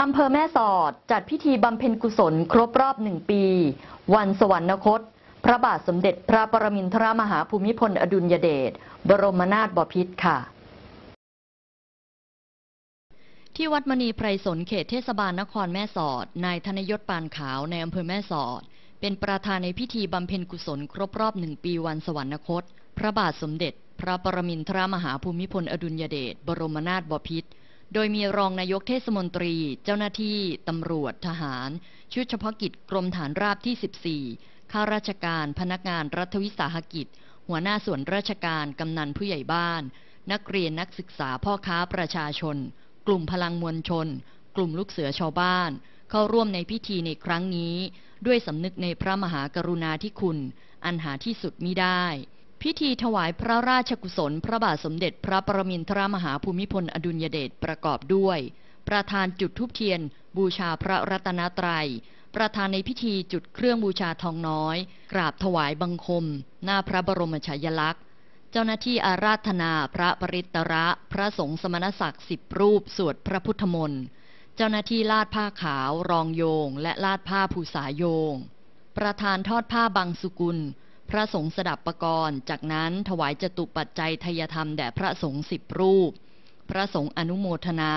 อำเภอแม่สอด จัดพิธีบำเพ็ญกุศลครบรอบหนึ่งปี วันสวรรคต พระบาทสมเด็จพระปรมินทรมหาภูมิพลอดุลยเดชบรมนาถบพิตรค่ะ ที่วัดมณีไพรสนเขตเทศบาลนครแม่สอดนายธนยศปานขาวในอำเภอแม่สอด เป็นประธานในพิธีบำเพ็ญกุศล ครบรอบหนึ่งปี วันสวรรคต พระบาทสมเด็จ พระปรมินทรมหาภูมิพลอดุลยเดชบรมนาถบพิตรโดยมีรองนายกเทศมนตรี เจ้าหน้าที่ ตำรวจทหาร ชุดเฉพาะกิจกรมฐานราบที่ 14 ข้าราชการพนักงานรัฐวิสาหกิจ หัวหน้าส่วนราชการกำนันผู้ใหญ่บ้าน นักเรียนนักศึกษาพ่อค้าประชาชน กลุ่มพลังมวลชน กลุ่มลูกเสือชาวบ้าน เข้าร่วมในพิธีในครั้งนี้ ด้วยสำนึกในพระมหากรุณาธิคุณอันหาที่สุดมิได้พิธีถวายพระราชกุศล พระบาทสมเด็จพระปรมินทรมหาภูมิพล อดุลยเดช ประกอบด้วย ประธานจุดทุบเทียนบูชาพระรัตนตรยัย ประธานในพิธีจุดเครื่องบูชาทองน้อย กราบถวายบังคม หน้าพระบรมฉายลักษณ์ เจ้าหน้าที่อาราธนาพระปริตระ พระสงฆ์สมณศักดิ์สิบรูปสวดพระพุทธมนต์เจ้าหน้าที่ลาดผ้าขาวรองโยงและลาดผ้าผูสายโยง ประธานทอดผ้าบางสุกุลพระสงฆ์สดับประกรณ์ จากนั้นถวายจตุปัจจัยทยธรรมแด่พระสงฆ์สิบรูป พระสงฆ์อนุโมทนา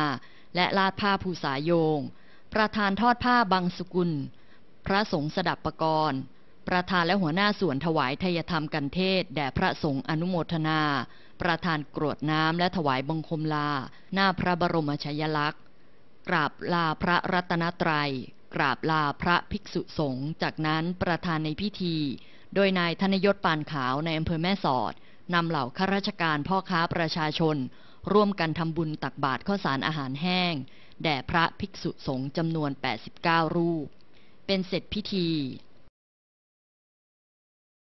และลาดผ้าภูษาโยง ประธานทอดผ้าบางสกุล พระสงฆ์สดับประกรณ์ ประธานและหัวหน้าส่วนถวายทยธรรมกันเทศแด่พระสงฆ์อนุโมทนา ประธานกรวดน้ำและถวายบังคมลาหน้าพระบรมชายลักษณ์ กราบลาพระรัตนตรยัยกราบลาพระภิกษุสงฆ์ จากนั้นประธานในพิธี โดยนายธนยศปานขาวในอำเภอแม่สอด นำเหล่าข้าราชการพ่อค้าประชาชน ร่วมกันทำบุญตักบาตรข้าวสารอาหารแห้ง แด่พระภิกษุสงฆ์จำนวน 89 รูป เป็นเสร็จพิธี